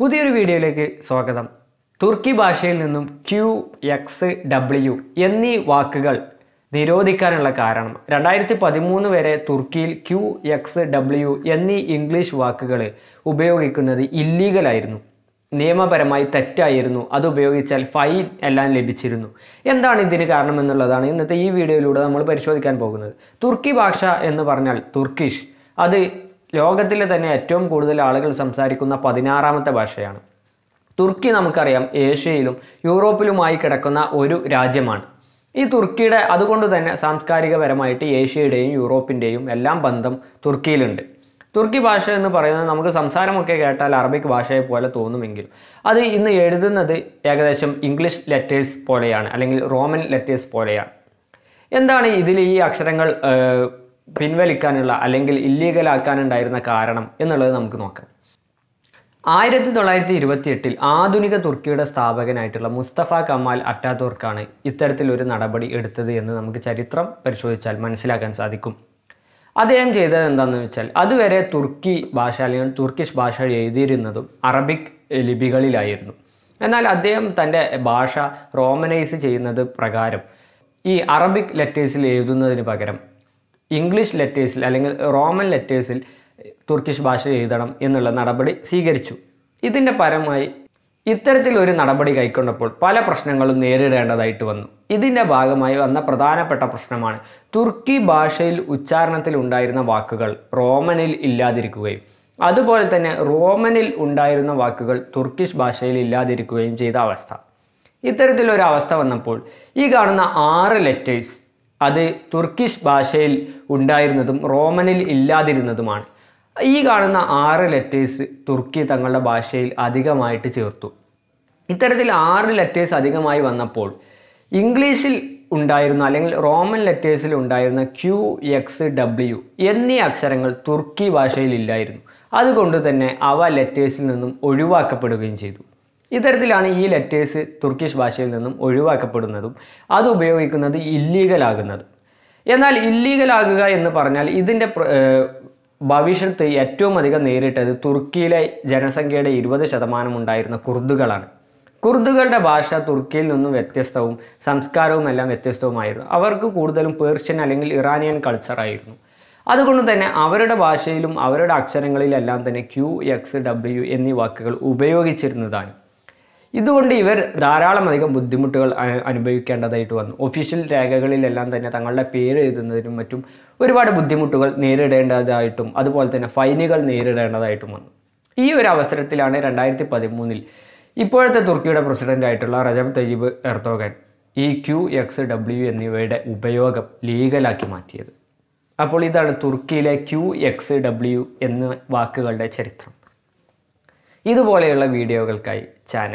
പുതിയൊരു വീഡിയോയിലേക്ക് സ്വാഗതം തുർക്കി ഭാഷയിൽ നിന്നും ക്യു എക്സ് ഡബ്ല്യു എന്നീ വാക്കുകൾ നിരോധിക്കാനുള്ള കാരണം രണ്ടായിരത്തി പതിമൂന്ന് വരെ തുർക്കിയിൽ ക്യു എക്സ് ഡബ്ല്യു എന്നീ ഇംഗ്ലീഷ് വാക്കുകൾ ഉപയോഗിക്കുന്നത് ഇല്ലീഗലായിരുന്നു നിയമപരമായി തെറ്റായിരുന്നു അത് ഉപയോഗിച്ചാൽ ഫൈൻ എല്ലാം ലഭിച്ചിരുന്നു എന്താണ് ഇതിന് കാരണം എന്നുള്ളതാണ് ഇന്നത്തെ ഈ വീഡിയോയിലൂടെ നമ്മൾ പരിശോധിക്കാൻ പോകുന്നത് തുർക്കി ഭാഷ എന്ന് പറഞ്ഞാൽ തുർക്കിഷ് അത് ലോകത്തിലെ തന്നെ ഏറ്റവും കൂടുതൽ ആളുകൾ സംസാരിക്കുന്ന പതിനാറാമത്തെ ഭാഷയാണ് തുർക്കി നമുക്കറിയാം ഏഷ്യയിലും യൂറോപ്പിലുമായി കിടക്കുന്ന ഒരു രാജ്യമാണ് ഈ തുർക്കിയുടെ അതുകൊണ്ട് തന്നെ സാംസ്കാരികപരമായിട്ട് ഏഷ്യയുടെയും യൂറോപ്പിൻ്റെയും എല്ലാം ബന്ധം തുർക്കിയിലുണ്ട് തുർക്കി ഭാഷ എന്ന് പറയുന്നത് നമുക്ക് സംസാരമൊക്കെ കേട്ടാൽ അറബിക് ഭാഷയെ പോലെ തോന്നുമെങ്കിലും അത് ഇന്ന് എഴുതുന്നത് ഏകദേശം ഇംഗ്ലീഷ് ലെറ്റേഴ്സ് പോലെയാണ് അല്ലെങ്കിൽ റോമൻ ലെറ്റേഴ്സ് പോലെയാണ് എന്താണ് ഇതിൽ ഈ അക്ഷരങ്ങൾ പിൻവലിക്കാനുള്ള അല്ലെങ്കിൽ ഇല്ലീഗലാക്കാനുണ്ടായിരുന്ന കാരണം എന്നുള്ളത് നമുക്ക് നോക്കാം ആയിരത്തി തൊള്ളായിരത്തി ഇരുപത്തി എട്ടിൽ ആധുനിക തുർക്കിയുടെ സ്ഥാപകനായിട്ടുള്ള മുസ്തഫ കമാൽ അറ്റാതുർക്കാണ് ഇത്തരത്തിലൊരു നടപടി എടുത്തത് എന്ന് നമുക്ക് ചരിത്രം പരിശോധിച്ചാൽ മനസ്സിലാക്കാൻ സാധിക്കും അദ്ദേഹം ചെയ്തത് എന്താണെന്ന് വെച്ചാൽ അതുവരെ തുർക്കി ഭാഷ അല്ലെങ്കിൽ തുർക്കിഷ് ഭാഷ എഴുതിയിരുന്നതും അറബിക് ലിപികളിലായിരുന്നു എന്നാൽ അദ്ദേഹം തൻ്റെ ഭാഷ റോമനൈസ് ചെയ്യുന്നത് പ്രകാരം ഈ അറബിക് ലെറ്റേഴ്സിൽ എഴുതുന്നതിന് പകരം ഇംഗ്ലീഷ് ലെറ്റേഴ്സിൽ അല്ലെങ്കിൽ റോമൻ ലെറ്റേഴ്സിൽ തുർക്കിഷ് ഭാഷ എഴുതണം എന്നുള്ള നടപടി സ്വീകരിച്ചു ഇതിൻ്റെ പരമായി ഇത്തരത്തിലൊരു നടപടി കൈക്കൊണ്ടപ്പോൾ പല പ്രശ്നങ്ങളും നേരിടേണ്ടതായിട്ട് വന്നു ഇതിൻ്റെ ഭാഗമായി വന്ന പ്രധാനപ്പെട്ട പ്രശ്നമാണ് തുർക്കി ഭാഷയിൽ ഉച്ചാരണത്തിൽ ഉണ്ടായിരുന്ന വാക്കുകൾ റോമനിൽ ഇല്ലാതിരിക്കുകയും അതുപോലെ തന്നെ റോമനിൽ ഉണ്ടായിരുന്ന വാക്കുകൾ തുർക്കിഷ് ഭാഷയിൽ ഇല്ലാതിരിക്കുകയും ചെയ്ത അവസ്ഥ ഇത്തരത്തിലൊരു അവസ്ഥ വന്നപ്പോൾ ഈ കാണുന്ന ആറ് ലെറ്റേഴ്സ് അത് തുർക്കിഷ് ഭാഷയിൽ ഉണ്ടായിരുന്നതും റോമനിൽ ഇല്ലാതിരുന്നതുമാണ് ഈ കാണുന്ന ആറ് ലെറ്റേഴ്സ് തുർക്കി തങ്ങളുടെ ഭാഷയിൽ അധികമായിട്ട് ചേർത്തു ഇത്തരത്തിൽ ആറ് ലെറ്റേഴ്സ് അധികമായി വന്നപ്പോൾ ഇംഗ്ലീഷിൽ ഉണ്ടായിരുന്ന അല്ലെങ്കിൽ റോമൻ ലെറ്റേഴ്സിൽ ഉണ്ടായിരുന്ന ക്യു എക്സ് ഡബ്ല്യു എന്നീ അക്ഷരങ്ങൾ തുർക്കി ഭാഷയിൽ ഇല്ലായിരുന്നു അതുകൊണ്ട് തന്നെ അവ ലെറ്റേഴ്സിൽ നിന്നും ഒഴിവാക്കപ്പെടുകയും ചെയ്തു ഇത്തരത്തിലാണ് ഈ ലെറ്റേഴ്സ് തുർക്കിഷ് ഭാഷയിൽ നിന്നും ഒഴിവാക്കപ്പെടുന്നതും അത് ഉപയോഗിക്കുന്നത് ഇല്ലീഗലാകുന്നതും എന്നാൽ ഇല്ലീഗലാകുക എന്ന് പറഞ്ഞാൽ ഇതിൻ്റെ ഭവിഷ്യത്ത് ഏറ്റവും അധികം നേരിട്ടത് തുർക്കിയിലെ ജനസംഖ്യയുടെ ഇരുപത് ശതമാനം ഉണ്ടായിരുന്ന കുർദുകളാണ് കുർദുകളുടെ ഭാഷ തുർക്കിയിൽ നിന്നും വ്യത്യസ്തവും സംസ്കാരവും എല്ലാം വ്യത്യസ്തവുമായിരുന്നു അവർക്ക് കൂടുതലും പേർഷ്യൻ അല്ലെങ്കിൽ ഇറാനിയൻ കൾച്ചറായിരുന്നു അതുകൊണ്ട് തന്നെ അവരുടെ ഭാഷയിലും അവരുടെ അക്ഷരങ്ങളിലെല്ലാം തന്നെ ക്യു എക്സ് ഡബ്ല്യു എന്നീ വാക്കുകൾ ഉപയോഗിച്ചിരുന്നതാണ് ഇതുകൊണ്ട് ഇവർ ധാരാളം അധികം ബുദ്ധിമുട്ടുകൾ അനുഭവിക്കേണ്ടതായിട്ട് വന്നു ഒഫീഷ്യൽ രേഖകളിലെല്ലാം തന്നെ തങ്ങളുടെ പേര് എഴുതുന്നതിനും മറ്റും ഒരുപാട് ബുദ്ധിമുട്ടുകൾ നേരിടേണ്ടതായിട്ടും അതുപോലെ തന്നെ ഫൈനുകൾ നേരിടേണ്ടതായിട്ടും വന്നു ഈ ഒരു അവസരത്തിലാണ് രണ്ടായിരത്തി പതിമൂന്നിൽ ഇപ്പോഴത്തെ തുർക്കിയുടെ പ്രസിഡൻ്റായിട്ടുള്ള റജബ് തയ്യീബ് എർത്തോഗൻ ഈ ക്യു എക്സ് ഡബ്ല്യു എന്നിവയുടെ ഉപയോഗം ലീഗലാക്കി മാറ്റിയത് അപ്പോൾ ഇതാണ് തുർക്കിയിലെ ക്യു എക്സ് ഡബ്ല്യു എന്ന വാക്കുകളുടെ ചരിത്രം ഇതുപോലെയുള്ള വീഡിയോകൾക്കായി ചാനൽ